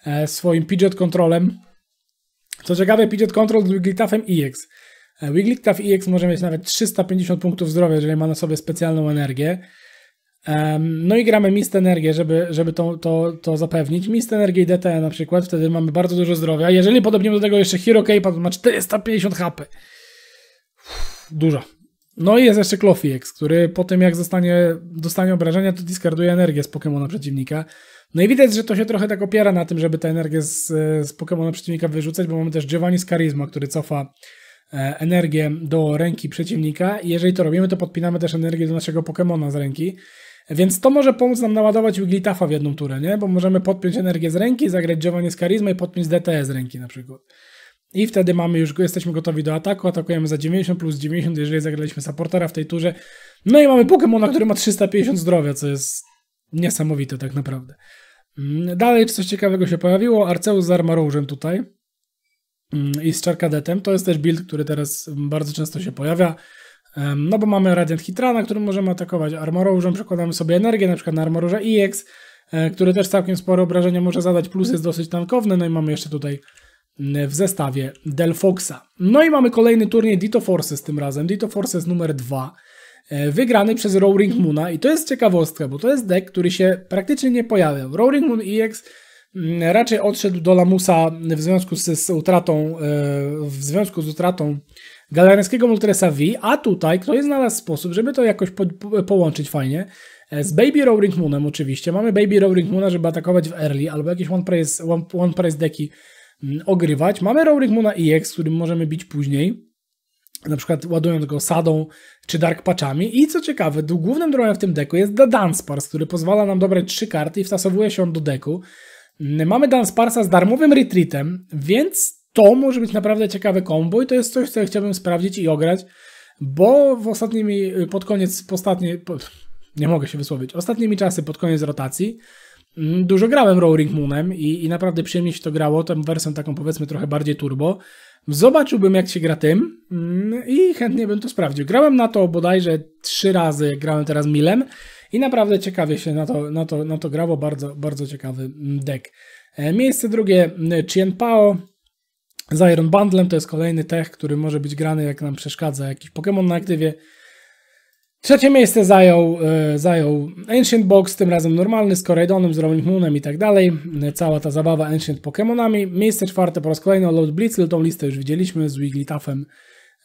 A: e, swoim Pidget Controlem. Co ciekawe, Pidget Control z Wigglytuffem EX. E, Wigglytuff EX może mieć nawet 350 punktów zdrowia, jeżeli ma na sobie specjalną energię. No i gramy mist energię, żeby, żeby to, to, to zapewnić. Mist energię i DT e na przykład, wtedy mamy bardzo dużo zdrowia. Jeżeli podobniemy do tego jeszcze Hero Cape, to ma 450 HP. Dużo. No i jest jeszcze Klofix, który po tym jak zostanie, dostanie obrażenia, to discarduje energię z Pokémona przeciwnika. No i widać, że to się trochę tak opiera na tym, żeby tę energię z, z Pokémona przeciwnika wyrzucać, bo mamy też Giovanni z Charisma, który cofa e, energię do ręki przeciwnika i jeżeli to robimy, to podpinamy też energię do naszego Pokémona z ręki. Więc to może pomóc nam naładować Wigglytuffa w jedną turę, nie? Bo możemy podpiąć energię z ręki, zagrać działanie z karizmy i podpiąć DT z ręki na przykład. I wtedy mamy już, jesteśmy gotowi do ataku, atakujemy za 90 plus 90, jeżeli zagraliśmy supportera w tej turze. No i mamy Pokémona, który ma 350 zdrowia, co jest niesamowite tak naprawdę. Mm, dalej coś ciekawego się pojawiło, Arceus z różem tutaj mm, i z Czarkadetem. To jest też build, który teraz bardzo często się pojawia. No bo mamy Radiant Hitrana, którym możemy atakować Armorourzem, przekładamy sobie energię na przykład na armororża EX, e, który też całkiem spore obrażenia może zadać, plus jest dosyć tankowny, no i mamy jeszcze tutaj w zestawie Del Foxa. No i mamy kolejny turniej Dito Forces tym razem, Dito Forces numer 2, e, wygrany przez Roaring Moona i to jest ciekawostka, bo to jest deck, który się praktycznie nie pojawiał. Roaring Moon EX raczej odszedł do lamusa w związku z, z utratą e, w związku z utratą galareńskiego multresa V, a tutaj ktoś znalazł sposób, żeby to jakoś po, po, połączyć fajnie. E, z Baby Roaring Moonem oczywiście. Mamy Baby Roaring Moona, żeby atakować w early, albo jakieś one press, one, one deki mm, ogrywać. Mamy Roaring Moona EX, którym możemy bić później na przykład ładując go sadą czy dark patchami. I co ciekawe, głównym dronem w tym deku jest The Dance Pars, który pozwala nam dobrać trzy karty i wtasowuje się on do deku. Mm, mamy Dance Parsa z darmowym retreatem, więc to może być naprawdę ciekawe kombo i to jest coś, co chciałbym sprawdzić i ograć, bo w ostatnimi, y, pod koniec, ostatnie, nie mogę się wysłowić, ostatnimi czasy, pod koniec rotacji, mm, dużo grałem Roaring Moonem i, i naprawdę przyjemnie się to grało, tą wersją taką powiedzmy trochę bardziej turbo. Zobaczyłbym jak się gra tym mm, i chętnie bym to sprawdził. Grałem na to bodajże trzy razy, jak grałem teraz Milem i naprawdę ciekawie się na to, na to, na to grało, bardzo, bardzo ciekawy mm, deck. E, miejsce drugie y, Chien Pao, z Iron Bundlem to jest kolejny tech, który może być grany, jak nam przeszkadza jakiś Pokémon na aktywie. Trzecie miejsce zajął, e, zajął Ancient Box, tym razem normalny, z Corridonem, z Rolling Moonem i tak dalej. E, cała ta zabawa Ancient Pokémonami. Miejsce czwarte po raz kolejny Load Blitzel, tą listę już widzieliśmy z Wigglytuffem,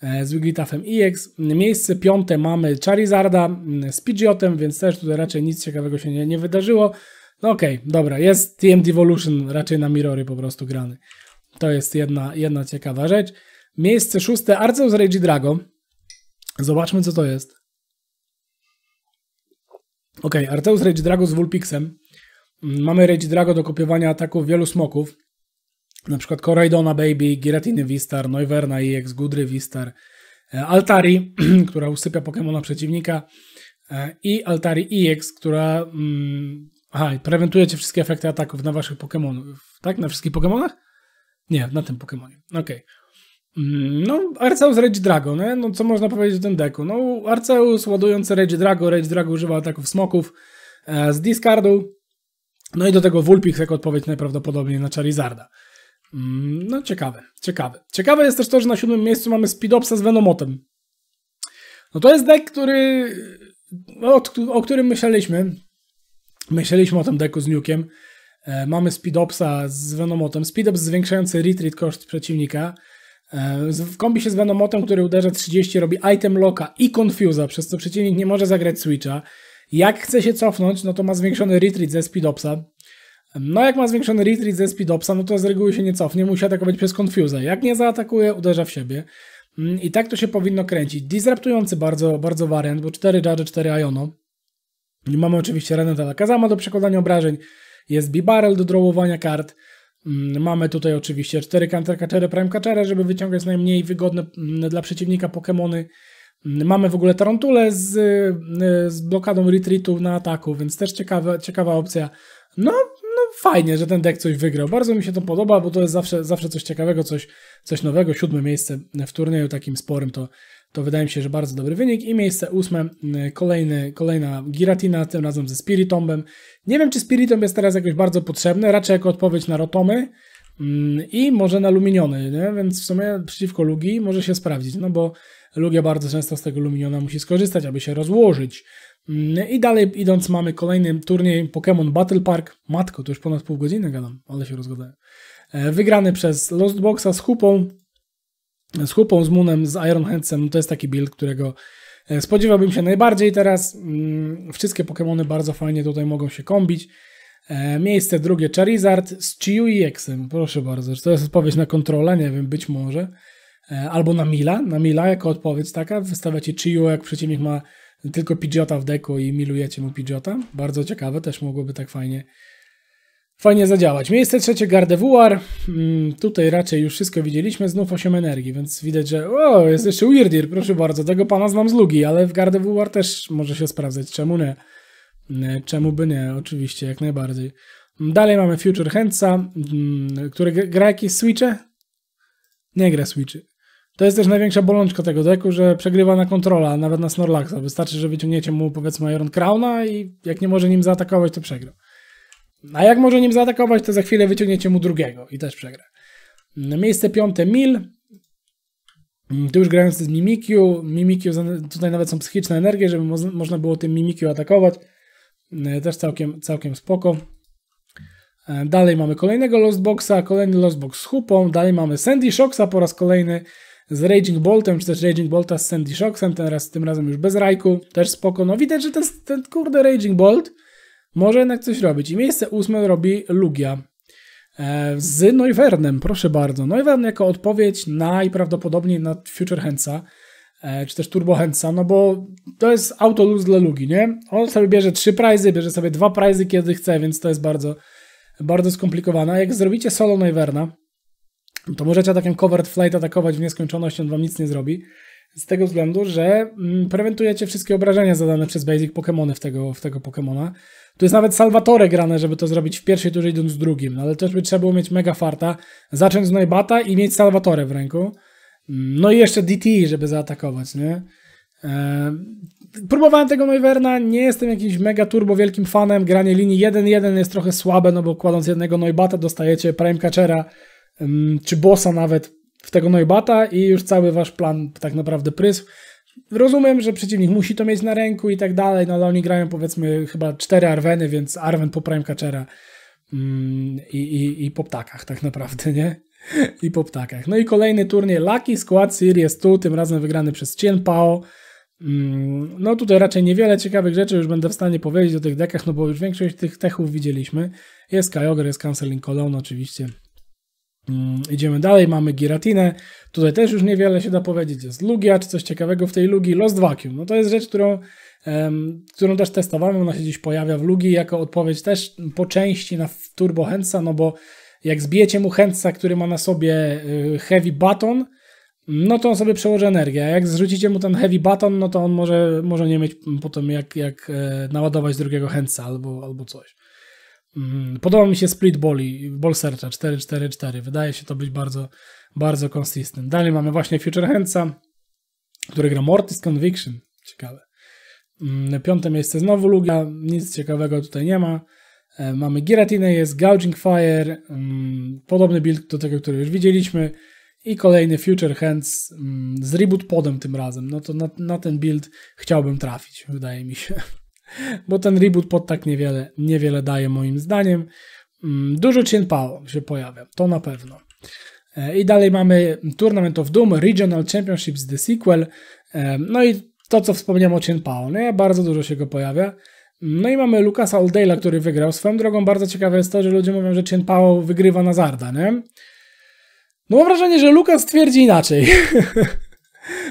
A: e, z Wigglytuffem EX. Miejsce piąte mamy Charizarda e, z Pidgeotem, więc też tutaj raczej nic ciekawego się nie, nie wydarzyło. No okej, okay, dobra, jest TM Devolution raczej na Mirory po prostu grany. To jest jedna, jedna ciekawa rzecz. Miejsce szóste, Arceus Rage Dragon. Zobaczmy, co to jest. Ok, Arceus Rage Dragon z Vulpixem. Mm, mamy Rage Dragon do kopiowania ataków wielu smoków. Na przykład Koraidona Baby, Giratiny Vistar, Noiverna EX, Gudry Vistar, e, Altari, która usypia Pokemona przeciwnika e, i Altari EX, która... Mm, aha, prewentuje wszystkie efekty ataków na waszych Pokemonów, tak? Na wszystkich Pokemonach? Nie, na tym Pokémonie. Okej. Okay. Mm, no, Arceus Rage Drago, nie? no co można powiedzieć o tym deku? No, Arceus ładujący Rage Drago, Rage Drago używa ataków smoków e, z discardu, no i do tego Wulpich jako odpowiedź najprawdopodobniej na Charizarda. Mm, no, ciekawe, ciekawe. Ciekawe jest też to, że na siódmym miejscu mamy Speedopsa z Venomotem. No to jest dek, który, no, o, o którym myśleliśmy. Myśleliśmy o tym deku z Nukiem. E, mamy speedopsa z Venomotem. Speedops zwiększający retreat koszt przeciwnika. E, w kombi się z Venomotem, który uderza 30, robi item locka i confusa, przez co przeciwnik nie może zagrać switcha. Jak chce się cofnąć, no to ma zwiększony retreat ze speedopsa. No jak ma zwiększony retreat ze speedopsa, no to z reguły się nie cofnie, musi atakować przez confusa. Jak nie zaatakuje, uderza w siebie. Mm, I tak to się powinno kręcić. Disruptujący bardzo, bardzo wariant, bo 4 Judge, 4 Iono. I mamy oczywiście Renata Kazama do przekładania obrażeń. Jest bibarel do drawowania kart. Mm, mamy tutaj oczywiście 4 counter catchery, prime catchery, żeby wyciągać najmniej wygodne mm, dla przeciwnika Pokémony. Mm, mamy w ogóle tarantulę z, y, z blokadą retreatu na ataku, więc też ciekawa, ciekawa opcja. No, no fajnie, że ten deck coś wygrał. Bardzo mi się to podoba, bo to jest zawsze, zawsze coś ciekawego, coś, coś nowego. Siódme miejsce w turnieju takim sporym to, to wydaje mi się, że bardzo dobry wynik. I miejsce ósme, mm, kolejny, kolejna Giratina, tym razem ze Spiritombem. Nie wiem, czy Spiritomb jest teraz jakoś bardzo potrzebny, raczej jako odpowiedź na Rotomy mm, i może na Luminiony, nie? więc w sumie przeciwko Lugi może się sprawdzić, no bo Lugia bardzo często z tego Luminiona musi skorzystać, aby się rozłożyć. Mm, I dalej idąc mamy kolejny turniej Pokémon Battle Park. Matko, to już ponad pół godziny gadam, ale się rozgadałem. Wygrany przez Lost Boxa z Hupą, z Hupą, z Moonem, z Iron Handsem, to jest taki build, którego e, spodziewałbym się najbardziej teraz. Mm, wszystkie Pokémony bardzo fajnie tutaj mogą się kombić. E, miejsce drugie Charizard z Chiyu i Exem, Proszę bardzo, czy to jest odpowiedź na kontrolę? Nie wiem, być może. E, albo na Mila, na Mila jako odpowiedź taka. Wystawiacie Chiyu, jak przeciwnik ma tylko Pidgeota w deku i milujecie mu Pidgeota. Bardzo ciekawe, też mogłoby tak fajnie fajnie zadziałać. Miejsce trzecie Gardevoir. Mm, tutaj raczej już wszystko widzieliśmy. Znów 8 energii, więc widać, że o, jest jeszcze Weirdir, proszę bardzo. Tego pana znam z Lugi, ale w Gardevoir też może się sprawdzać. Czemu nie? Mm, czemu by nie? Oczywiście, jak najbardziej. Mm, dalej mamy Future Handsa, który gra jakieś switche? Nie gra switchy. To jest też największa bolączka tego deku, że przegrywa na kontrola, nawet na Snorlaxa. Wystarczy, że wyciągniecie mu powiedzmy Iron Crowna i jak nie może nim zaatakować, to przegra. A jak może nim zaatakować, to za chwilę wyciągniecie mu drugiego i też przegra. Mm, miejsce piąte Mil. Mm, tu już grający z Mimikiu. Mimikiu, tutaj nawet są psychiczne energie, żeby mo można było tym Mimikiu atakować. Mm, też całkiem, całkiem spoko. E, dalej mamy kolejnego Lost Boxa, kolejny Lost Box z Hupą. Dalej mamy Sandy Shoxa po raz kolejny z Raging Boltem, czy też Raging Bolta z Sandy Shoxem, teraz, tym razem już bez rajku, też spoko. No widać, że ten, ten kurde Raging Bolt może jednak coś robić. I miejsce ósme robi Lugia e, z Neuvernem, proszę bardzo. Neuvern jako odpowiedź najprawdopodobniej na Future Handsa, e, czy też Turbo Handsa, no bo to jest auto luz dla Lugi, nie? On sobie bierze trzy prizy, bierze sobie dwa prizy kiedy chce, więc to jest bardzo, bardzo skomplikowane. Jak zrobicie solo Neuverna, to możecie atakiem Covered Flight atakować w nieskończoność, on wam nic nie zrobi. Z tego względu, że mm, prewentujecie wszystkie obrażenia zadane przez Basic Pokémony w tego, w tego Pokémona. Tu jest nawet Salvatore grane, żeby to zrobić w pierwszej turze idąc w drugim, no ale też by trzeba było mieć mega farta, zacząć z Najbata i mieć Salvatore w ręku. Mm, no i jeszcze DT, żeby zaatakować, nie? E, próbowałem tego nojverna. nie jestem jakimś mega turbo wielkim fanem. Granie linii 1-1 jest trochę słabe, no bo kładąc jednego Neubata dostajecie Prime Catchera mm, czy Bossa nawet w tego Neubata i już cały wasz plan tak naprawdę prysł. Rozumiem, że przeciwnik musi to mieć na ręku i tak dalej, no ale oni grają powiedzmy chyba cztery Arweny, więc Arwen po Prime Catchera mm, i, i, i po ptakach tak naprawdę, nie? I po ptakach. No i kolejny turniej Lucky Squad Series 2, tym razem wygrany przez Cien Pao. Mm, no tutaj raczej niewiele ciekawych rzeczy już będę w stanie powiedzieć o tych dekach, no bo już większość tych techów widzieliśmy. Jest Kyogre, jest Canceling Cologne oczywiście. Mm, idziemy dalej, mamy Giratinę. Tutaj też już niewiele się da powiedzieć. Jest Lugia, czy coś ciekawego w tej Lugi. Lost Vacuum. No to jest rzecz, którą, um, którą też testowałem. Ona się dziś pojawia w Lugi jako odpowiedź też po części na Turbo Hensa, no bo jak zbijecie mu Hensa, który ma na sobie y, Heavy Baton, no to on sobie przełoży energię. A jak zrzucicie mu ten Heavy Baton, no to on może, może nie mieć potem jak, jak e, naładować drugiego Hensa albo, albo coś. Mm, podoba mi się Split Boli, Ball Searcha 4-4-4. Wydaje się to być bardzo, bardzo consistent. Dalej mamy właśnie Future Handsa, który gra Mortis Conviction. Ciekawe. Mm, piąte miejsce znowu Lugia. Nic ciekawego tutaj nie ma. E, mamy Giratina, jest Gouging Fire. Mm, podobny build do tego, który już widzieliśmy. I kolejny Future Hands z reboot podem tym razem. No to na, na ten build chciałbym trafić, wydaje mi się bo ten reboot pod tak niewiele, niewiele daje moim zdaniem. Mm, dużo Cien Pao się pojawia, to na pewno. E, I dalej mamy Tournament of Doom, Regional Championships, The Sequel, e, no i to, co wspomniałem o Cien Pao, nie? No bardzo dużo się go pojawia. Mm, no i mamy Lukasa Oldale'a, który wygrał. Swoją drogą bardzo ciekawe jest to, że ludzie mówią, że Cien Pao wygrywa na nie? No mam wrażenie, że Lukas twierdzi inaczej.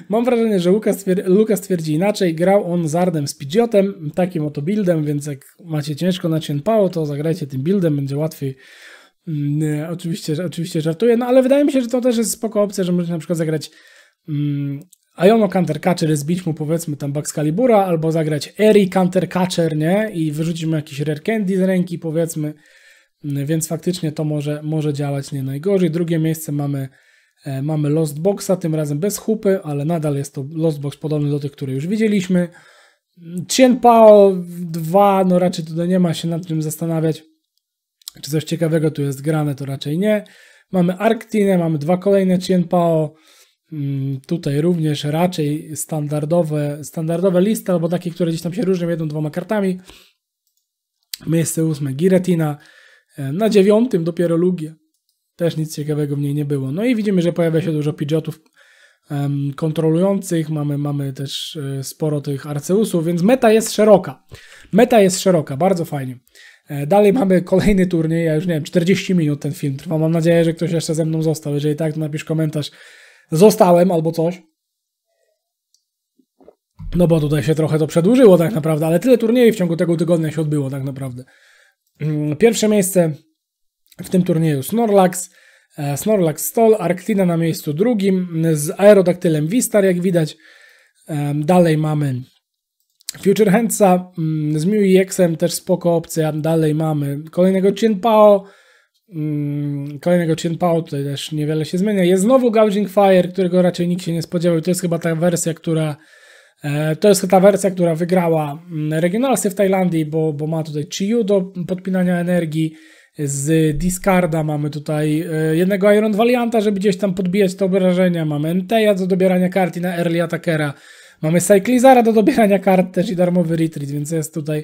A: Mam wrażenie, że Lukas twierdzi, twierdzi inaczej. Grał on Zardem z Pidgeotem, takim oto buildem, więc jak macie ciężko na Cienpao, to zagrajcie tym buildem, będzie łatwiej. Nie, mm, y, oczywiście, oczywiście żartuję, no ale wydaje mi się, że to też jest spoko opcja, że możecie na przykład zagrać mm, Iono Counter Catcher, zbić mu powiedzmy tam Baxcalibura, albo zagrać Eri Counter Catcher, nie? I wyrzucić mu jakiś Rare Candy z ręki powiedzmy, mm, więc faktycznie to może, może działać nie najgorzej. Drugie miejsce mamy E, mamy Lost Boxa, tym razem bez chupy ale nadal jest to Lost Box podobny do tych, które już widzieliśmy. Chien Pao 2, no raczej tutaj nie ma się nad czym zastanawiać, czy coś ciekawego tu jest grane, to raczej nie. Mamy Arctinę, mamy dwa kolejne Chien Pao, mm, tutaj również raczej standardowe, standardowe listy, albo takie, które gdzieś tam się różnią jedną, dwoma kartami. Miejsce ósme Giretina, e, na dziewiątym dopiero Lugia. Też nic ciekawego w niej nie było. No i widzimy, że pojawia się dużo pidgeotów um, kontrolujących, mamy, mamy też e, sporo tych arceusów, więc meta jest szeroka. Meta jest szeroka, bardzo fajnie. E, dalej mamy kolejny turniej, ja już nie wiem, 40 minut ten film trwa. Mam nadzieję, że ktoś jeszcze ze mną został. Jeżeli tak, to napisz komentarz. Zostałem albo coś. No bo tutaj się trochę to przedłużyło tak naprawdę, ale tyle turniejów w ciągu tego tygodnia się odbyło tak naprawdę. Mm, pierwsze miejsce w tym turnieju Snorlax, e, Snorlax Stol, Arctina na miejscu drugim z Aerodaktylem Vistar, jak widać. Dalej mamy Future Handsa mm, z Mew EX-em, też spoko opcja. Dalej mamy kolejnego Pao. Mm, kolejnego Pao, tutaj też niewiele się zmienia. Jest znowu Gouging Fire, którego raczej nikt się nie spodziewał. To jest chyba ta wersja, która e, to jest ta wersja, która wygrała mm, regionalsy w Tajlandii, bo, bo ma tutaj Chiyu do podpinania energii, z discarda mamy tutaj e, jednego Iron Valianta, żeby gdzieś tam podbijać te obrażenia. Mamy Enteja do dobierania kart i na Early Attackera. Mamy Cyclizara do dobierania kart też i darmowy Retreat, więc jest tutaj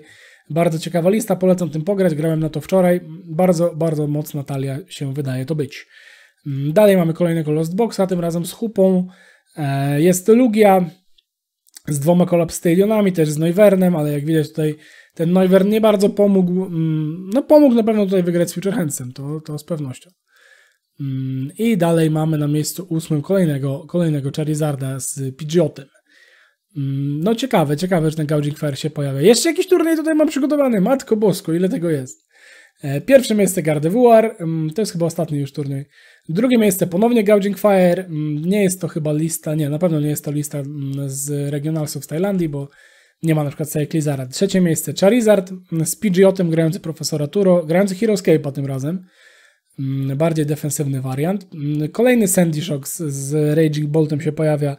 A: bardzo ciekawa lista. Polecam tym pograć, grałem na to wczoraj. Bardzo, bardzo mocna talia się wydaje to być. Mm, dalej mamy kolejnego Lost Boxa, tym razem z Hupą. E, jest Lugia z dwoma Collapse Stadionami, też z Neuvernem, ale jak widać tutaj ten Neuwer nie bardzo pomógł, mm, no pomógł na pewno tutaj wygrać z Futurehandsem, to, to z pewnością. Mm, I dalej mamy na miejscu ósmym kolejnego, kolejnego Charizarda z Pidgeotem. Mm, no ciekawe, ciekawe, że ten Gaudic Fire się pojawia. Jeszcze jakiś turniej tutaj mam przygotowany, matko bosko, ile tego jest. E, pierwsze miejsce Gardevoir, to jest chyba ostatni już turniej. Drugie miejsce ponownie Gouging Fire, nie jest to chyba lista, nie, na pewno nie jest to lista z regionalsów z Tajlandii, bo nie ma na przykład całej Klizara. Trzecie miejsce Charizard z Pidgeotem grający Profesora Turo, grający Heroescape'a tym razem. Mm, bardziej defensywny wariant. Mm, kolejny Sandy Shock z, Raging Boltem się pojawia,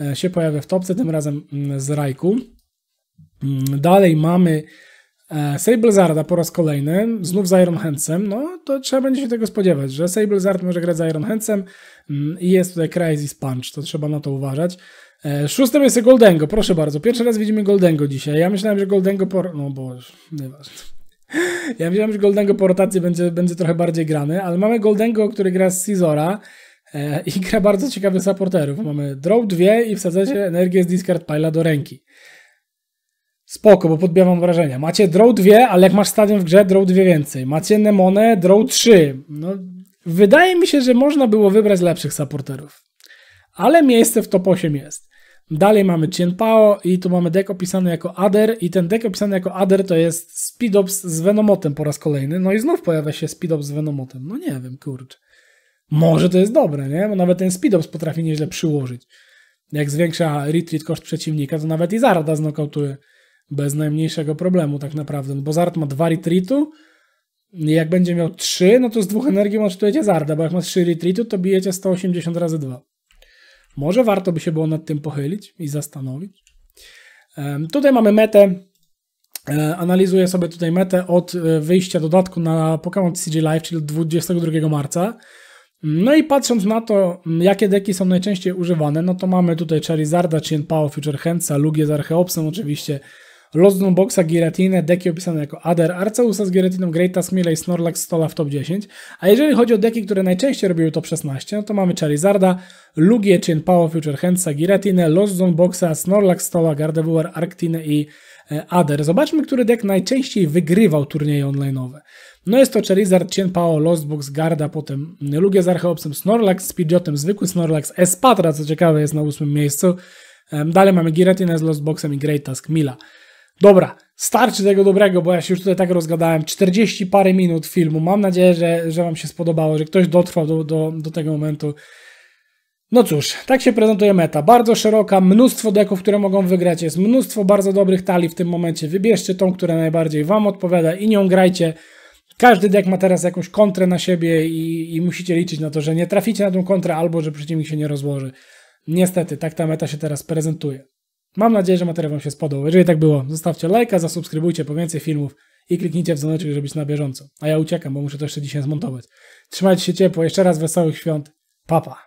A: e, się pojawia w topce, tym razem mm, z Rajku. Dalej mamy e, Sablezarda po raz kolejny, znów z Iron Handsem, no to trzeba będzie się tego spodziewać, że Sablezard może grać z Iron Handsem i jest tutaj Crazy punch to trzeba na to uważać. E, szóstym jest Goldengo, proszę bardzo. Pierwszy raz widzimy Goldengo dzisiaj. Ja myślałem, że Goldengo por... No bo nieważne. Ja myślałem, że Goldengo po rotacji będzie, będzie trochę bardziej grany, ale mamy Goldengo, który gra z Scizora e, i gra bardzo ciekawych supporterów. Mamy draw 2 i wsadzacie energię z discard pila do ręki. Spoko, bo podbija wam wrażenia. Macie draw 2, ale jak masz stadion w grze, draw 2 więcej. Macie Nemonę, draw 3. No, wydaje mi się, że można było wybrać lepszych supporterów. Ale miejsce w top 8 jest. Dalej mamy Pao i tu mamy deck opisany jako Ader i ten deck opisany jako Ader to jest Speedops z Venomotem po raz kolejny. No i znów pojawia się Speedops z Venomotem. No nie wiem, kurczę. Może to jest dobre, nie? Bo nawet ten Speedops potrafi nieźle przyłożyć. Jak zwiększa retreat koszt przeciwnika, to nawet i Zarda znokautuje bez najmniejszego problemu tak naprawdę, bo Zard ma dwa retreatu jak będzie miał trzy, no to z dwóch energii masz tu Zarda, bo jak masz trzy retreatu, to bijecie 180 razy 2. Może warto by się było nad tym pochylić i zastanowić. Tutaj mamy metę. E, analizuję sobie tutaj metę od e, wyjścia dodatku na Pokémon CG Live, czyli 22 marca. Mm, no i patrząc na to, mm, jakie deki są najczęściej używane, no to mamy tutaj Charizarda, Pao, Future Handsa, Lugia, z Archeopsem oczywiście, Los Boxa, Giratinę, deki opisane jako Ader, Arceusa z Giratiną, Great Task Melee, Snorlax, Stola w top 10. A jeżeli chodzi o deki, które najczęściej robiły top 16, no to mamy Charizarda, Lugie, Chin, Power Future Handsa, Giratinę, Los Boxa, Snorlax, Stola, Gardevoir, Arctinę i e, Ader. Zobaczmy, który deck najczęściej wygrywał turnieje online'owe. No jest to Charizard, Lost Box, Garda, potem Lugia z Archeopsem, Snorlax z Pidgeotem, zwykły Snorlax, Espatra, co ciekawe jest na ósmym miejscu. Dalej mamy Giratina z Boxem i Great Task Mila. Dobra, starczy tego dobrego, bo ja się już tutaj tak rozgadałem. 40 parę minut filmu. Mam nadzieję, że, że Wam się spodobało, że ktoś dotrwał do, do, do tego momentu. No cóż, tak się prezentuje meta. Bardzo szeroka, mnóstwo deków, które mogą wygrać. Jest mnóstwo bardzo dobrych tali w tym momencie. Wybierzcie tą, która najbardziej Wam odpowiada i nią grajcie. Każdy dek ma teraz jakąś kontrę na siebie i, i musicie liczyć na to, że nie traficie na tą kontrę albo że przeciwnik się nie rozłoży. Niestety, tak ta meta się teraz prezentuje. Mam nadzieję, że materiał Wam się spodobał. Jeżeli tak było, zostawcie lajka, zasubskrybujcie po więcej filmów i kliknijcie w dzwoneczek, żeby być na bieżąco. A ja uciekam, bo muszę to jeszcze dzisiaj zmontować. Trzymajcie się ciepło, jeszcze raz wesołych świąt. Papa. Pa.